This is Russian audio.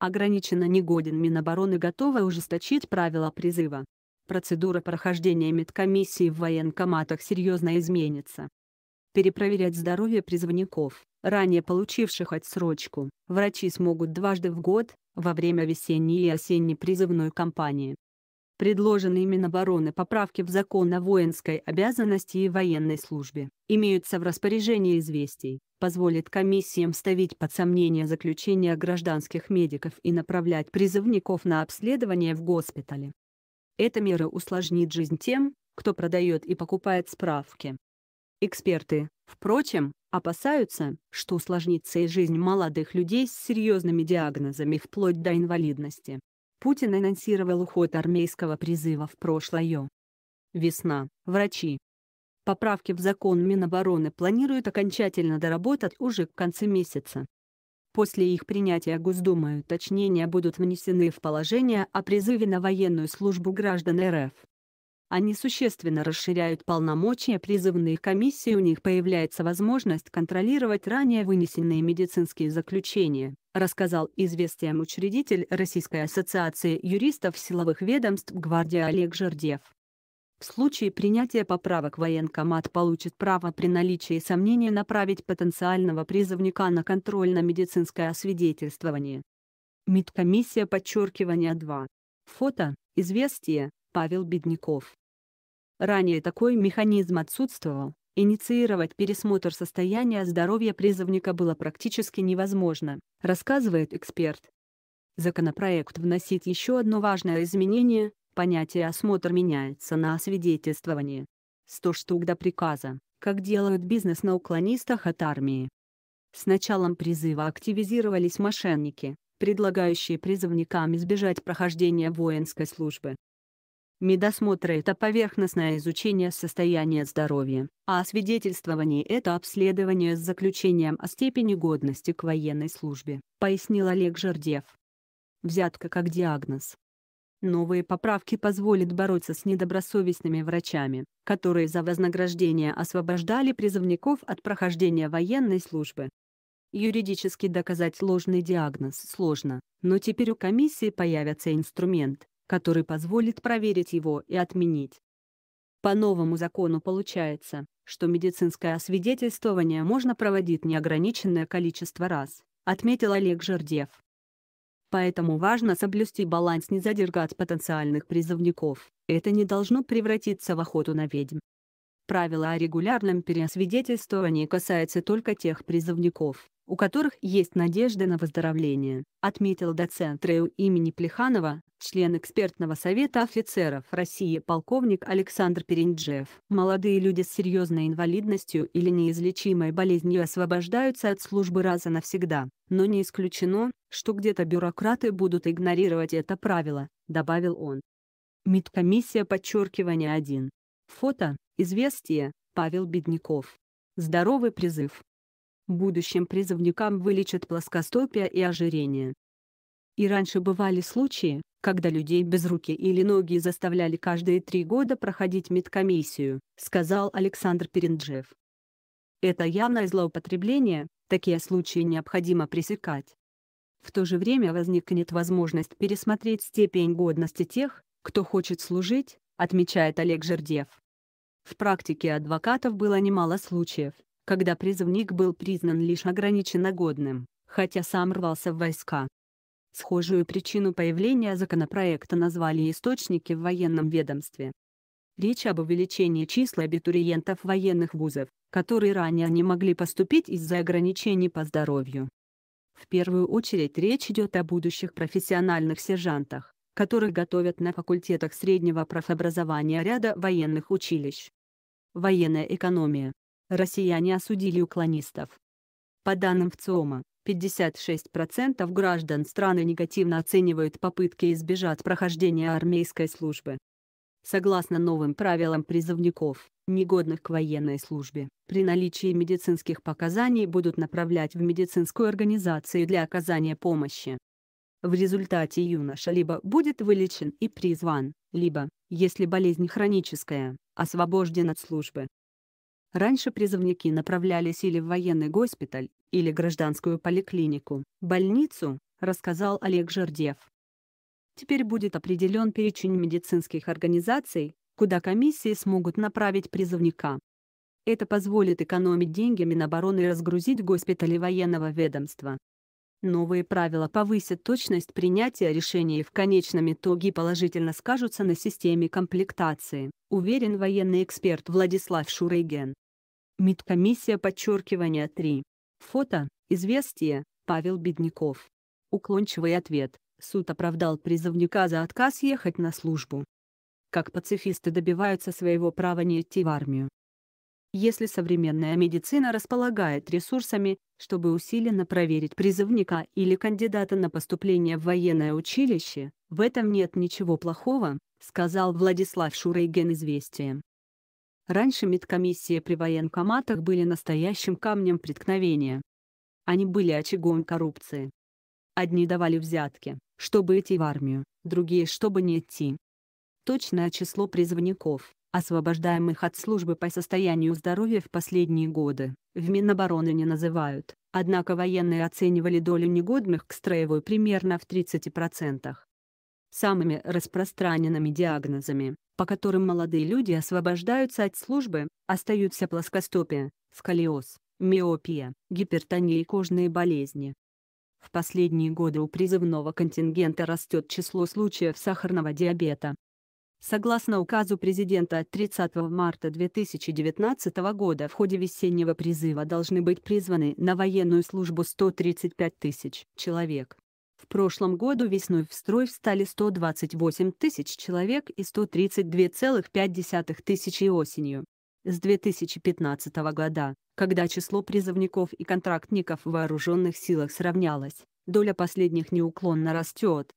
не негоден Минобороны готова ужесточить правила призыва. Процедура прохождения медкомиссии в военкоматах серьезно изменится. Перепроверять здоровье призывников, ранее получивших отсрочку, врачи смогут дважды в год, во время весенней и осенней призывной кампании предложенные Минобороны поправки в закон о воинской обязанности и военной службе, имеются в распоряжении известий, позволит комиссиям ставить под сомнение заключения гражданских медиков и направлять призывников на обследование в госпитале. Эта мера усложнит жизнь тем, кто продает и покупает справки. Эксперты, впрочем, опасаются, что усложнится и жизнь молодых людей с серьезными диагнозами вплоть до инвалидности. Путин анонсировал уход армейского призыва в прошлое. Весна. Врачи. Поправки в закон Минобороны планируют окончательно доработать уже к концу месяца. После их принятия Госдумой уточнения будут внесены в положение о призыве на военную службу граждан РФ. Они существенно расширяют полномочия призывных комиссии, у них появляется возможность контролировать ранее вынесенные медицинские заключения рассказал известиям учредитель Российской ассоциации юристов силовых ведомств Гвардия Олег Жердев. В случае принятия поправок военкомат получит право при наличии сомнений направить потенциального призывника на контрольно-медицинское освидетельствование. Медкомиссия подчеркивания 2. Фото, известие, Павел Бедняков. Ранее такой механизм отсутствовал, Инициировать пересмотр состояния здоровья призывника было практически невозможно, рассказывает эксперт. Законопроект вносит еще одно важное изменение, понятие «осмотр» меняется на освидетельствование. 100 штук до приказа, как делают бизнес на уклонистах от армии. С началом призыва активизировались мошенники, предлагающие призывникам избежать прохождения воинской службы. Медосмотры – это поверхностное изучение состояния здоровья, а освидетельствование – это обследование с заключением о степени годности к военной службе, пояснил Олег Жердев. Взятка как диагноз. Новые поправки позволят бороться с недобросовестными врачами, которые за вознаграждение освобождали призывников от прохождения военной службы. Юридически доказать ложный диагноз сложно, но теперь у комиссии появится инструмент, который позволит проверить его и отменить. По новому закону получается, что медицинское освидетельствование можно проводить неограниченное количество раз, отметил Олег Жердев. Поэтому важно соблюсти баланс, не задергать потенциальных призывников. Это не должно превратиться в охоту на ведьм. Правило о регулярном переосвидетельствовании касается только тех призывников, у которых есть надежды на выздоровление, отметил доцент РЭУ имени Плеханова, член экспертного совета офицеров России полковник Александр Перенджев. Молодые люди с серьезной инвалидностью или неизлечимой болезнью освобождаются от службы раза навсегда, но не исключено, что где-то бюрократы будут игнорировать это правило, добавил он. Медкомиссия подчеркивания 1. Фото, известие, Павел Бедняков. Здоровый призыв будущим призывникам вылечат плоскостопие и ожирение. И раньше бывали случаи, когда людей без руки или ноги заставляли каждые три года проходить медкомиссию, сказал Александр Перенджев. Это явное злоупотребление, такие случаи необходимо пресекать. В то же время возникнет возможность пересмотреть степень годности тех, кто хочет служить, отмечает Олег Жердев. В практике адвокатов было немало случаев, когда призывник был признан лишь ограниченно годным, хотя сам рвался в войска. Схожую причину появления законопроекта назвали источники в военном ведомстве. Речь об увеличении числа абитуриентов военных вузов, которые ранее не могли поступить из-за ограничений по здоровью. В первую очередь речь идет о будущих профессиональных сержантах, которых готовят на факультетах среднего профобразования ряда военных училищ. Военная экономия россияне осудили уклонистов. По данным ВЦИОМа, 56% граждан страны негативно оценивают попытки избежать прохождения армейской службы. Согласно новым правилам призывников, негодных к военной службе, при наличии медицинских показаний будут направлять в медицинскую организацию для оказания помощи. В результате юноша либо будет вылечен и призван, либо, если болезнь хроническая, освобожден от службы. Раньше призывники направлялись или в военный госпиталь, или гражданскую поликлинику. Больницу, рассказал Олег Жердев. Теперь будет определен перечень медицинских организаций, куда комиссии смогут направить призывника. Это позволит экономить деньги Минобороны и разгрузить госпитали военного ведомства. Новые правила повысят точность принятия решений и в конечном итоге положительно скажутся на системе комплектации, уверен военный эксперт Владислав Шурейген. Медкомиссия подчеркивания 3. Фото, известие, Павел Бедняков. Уклончивый ответ. Суд оправдал призывника за отказ ехать на службу. Как пацифисты добиваются своего права не идти в армию. Если современная медицина располагает ресурсами, чтобы усиленно проверить призывника или кандидата на поступление в военное училище, в этом нет ничего плохого, сказал Владислав Шурейген «Известиям». Раньше медкомиссии при военкоматах были настоящим камнем преткновения. Они были очагом коррупции. Одни давали взятки, чтобы идти в армию, другие – чтобы не идти. Точное число призывников, освобождаемых от службы по состоянию здоровья в последние годы, в Минобороны не называют, однако военные оценивали долю негодных к строевой примерно в 30%. Самыми распространенными диагнозами, по которым молодые люди освобождаются от службы, остаются плоскостопие, сколиоз, миопия, гипертония и кожные болезни. В последние годы у призывного контингента растет число случаев сахарного диабета. Согласно указу президента от 30 марта 2019 года в ходе весеннего призыва должны быть призваны на военную службу 135 тысяч человек. В прошлом году весной в строй встали 128 тысяч человек и 132,5 тысячи осенью. С 2015 года, когда число призывников и контрактников в вооруженных силах сравнялось, доля последних неуклонно растет.